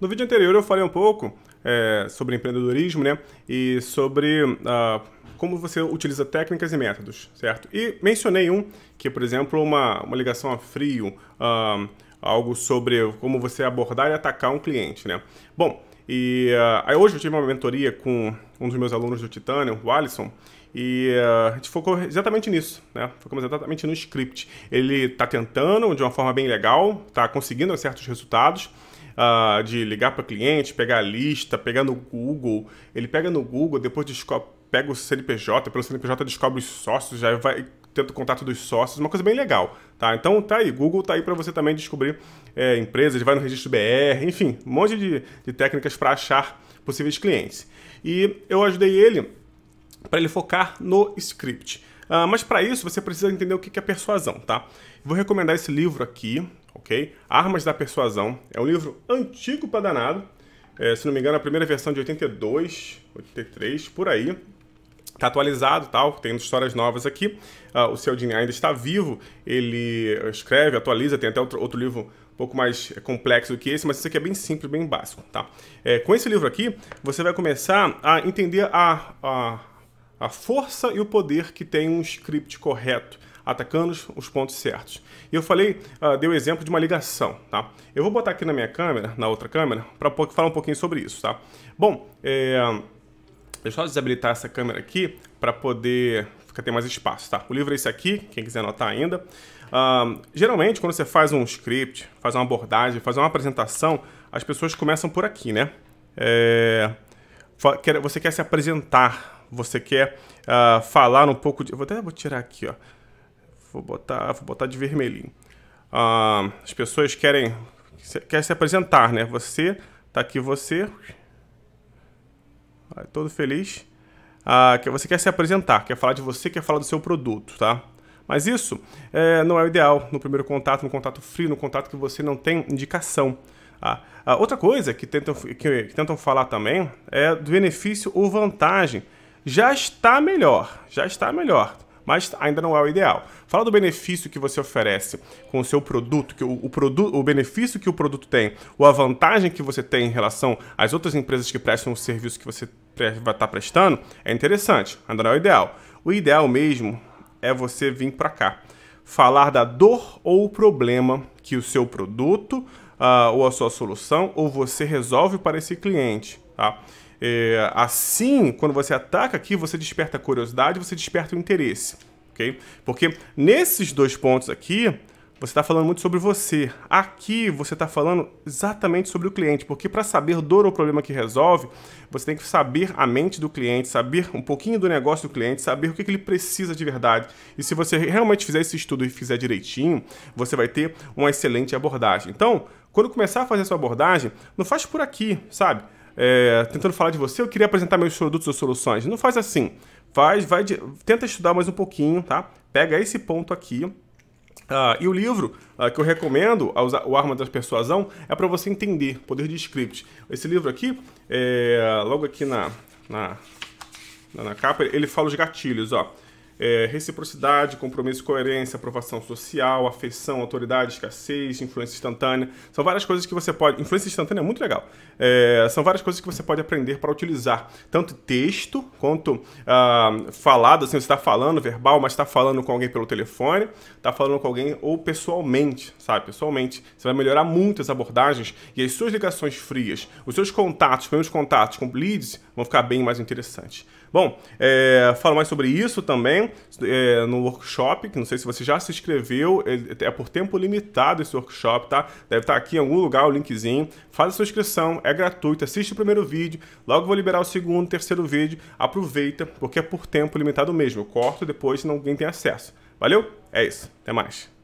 No vídeo anterior eu falei um pouco é, sobre empreendedorismo, né? E sobre uh, como você utiliza técnicas e métodos, certo? E mencionei um, que por exemplo, uma, uma ligação a frio, uh, algo sobre como você abordar e atacar um cliente, né? Bom, e uh, aí hoje eu tive uma mentoria com um dos meus alunos do Titânio, o Alisson, e uh, a gente focou exatamente nisso, né? Focamos exatamente no script. Ele está tentando de uma forma bem legal, está conseguindo certos resultados, uh, de ligar para cliente, pegar a lista, pegar no Google. Ele pega no Google, depois descobre, pega o CNPJ, pelo CNPJ descobre os sócios, já vai tenta contato dos sócios, uma coisa bem legal, tá? Então tá aí, Google tá aí para você também descobrir é, empresas, vai no registro BR, enfim, um monte de, de técnicas para achar possíveis clientes. E eu ajudei ele para ele focar no script. Uh, mas para isso você precisa entender o que é persuasão, tá? Vou recomendar esse livro aqui, ok? Armas da Persuasão. É um livro antigo para danado. É, se não me engano, a primeira versão de 82, 83, por aí. Tá atualizado tal, tem histórias novas aqui. Uh, o Seldin ainda está vivo, ele escreve, atualiza, tem até outro, outro livro um pouco mais é, complexo do que esse, mas esse aqui é bem simples, bem básico, tá? É, com esse livro aqui, você vai começar a entender a, a, a força e o poder que tem um script correto, atacando os pontos certos. E eu falei, uh, dei o exemplo de uma ligação, tá? Eu vou botar aqui na minha câmera, na outra câmera, para falar um pouquinho sobre isso, tá? Bom, é... deixa eu desabilitar essa câmera aqui para poder ficar ter mais espaço, tá? O livro é esse aqui, quem quiser anotar ainda. Uh, geralmente, quando você faz um script, faz uma abordagem, faz uma apresentação, as pessoas começam por aqui, né? É... Você quer se apresentar, você quer uh, falar um pouco de. Vou até vou tirar aqui, ó Vou botar, vou botar de vermelhinho. Ah, as pessoas querem, querem se apresentar, né? Você, tá aqui você. vai todo feliz. Ah, que você quer se apresentar, quer falar de você, quer falar do seu produto, tá? Mas isso é, não é o ideal no primeiro contato, no contato frio, no contato que você não tem indicação. Tá? Ah, outra coisa que tentam, que, que tentam falar também é do benefício ou vantagem. Já está melhor, já está melhor mas ainda não é o ideal. Fala do benefício que você oferece com o seu produto, que o, o, produ o benefício que o produto tem, ou a vantagem que você tem em relação às outras empresas que prestam o serviço que você pre vai estar tá prestando, é interessante, ainda não é o ideal. O ideal mesmo é você vir para cá, falar da dor ou problema que o seu produto uh, ou a sua solução ou você resolve para esse cliente, tá? É, assim, quando você ataca aqui, você desperta a curiosidade, você desperta o interesse, ok? Porque nesses dois pontos aqui, você está falando muito sobre você. Aqui você está falando exatamente sobre o cliente, porque para saber dor ou problema que resolve, você tem que saber a mente do cliente, saber um pouquinho do negócio do cliente, saber o que, que ele precisa de verdade. E se você realmente fizer esse estudo e fizer direitinho, você vai ter uma excelente abordagem. Então, quando começar a fazer a sua abordagem, não faz por aqui, sabe? é, tentando falar de você, eu queria apresentar meus produtos ou soluções. Não faz assim. Faz, vai, de, tenta estudar mais um pouquinho, tá? Pega esse ponto aqui, Uh, e o livro uh, que eu recomendo, O Arma da Persuasão, é para você entender poder de script. Esse livro aqui, é, logo aqui na, na, na, capa, ele fala os gatilhos. Ó é, reciprocidade, compromisso, coerência, aprovação social, afeição, autoridade, escassez, influência instantânea. São várias coisas que você pode. Influência instantânea é muito legal. É, são várias coisas que você pode aprender para utilizar, tanto texto quanto ah, falado, assim, você está falando verbal, mas está falando com alguém pelo telefone, está falando com alguém ou pessoalmente, sabe? Pessoalmente. Você vai melhorar muito as abordagens e as suas ligações frias, os seus contatos, primeiros contatos com leads vão ficar bem mais interessantes. Bom, é, falo mais sobre isso também é, no workshop, que não sei se você já se inscreveu, é por tempo limitado esse workshop, tá? Deve estar tá aqui em algum lugar o linkzinho. Faz a sua inscrição, é gratuito, assiste o primeiro vídeo, logo vou liberar o segundo, terceiro vídeo, aproveita, porque é por tempo limitado mesmo. Eu corto depois se ninguém tem acesso. Valeu? É isso. Até mais.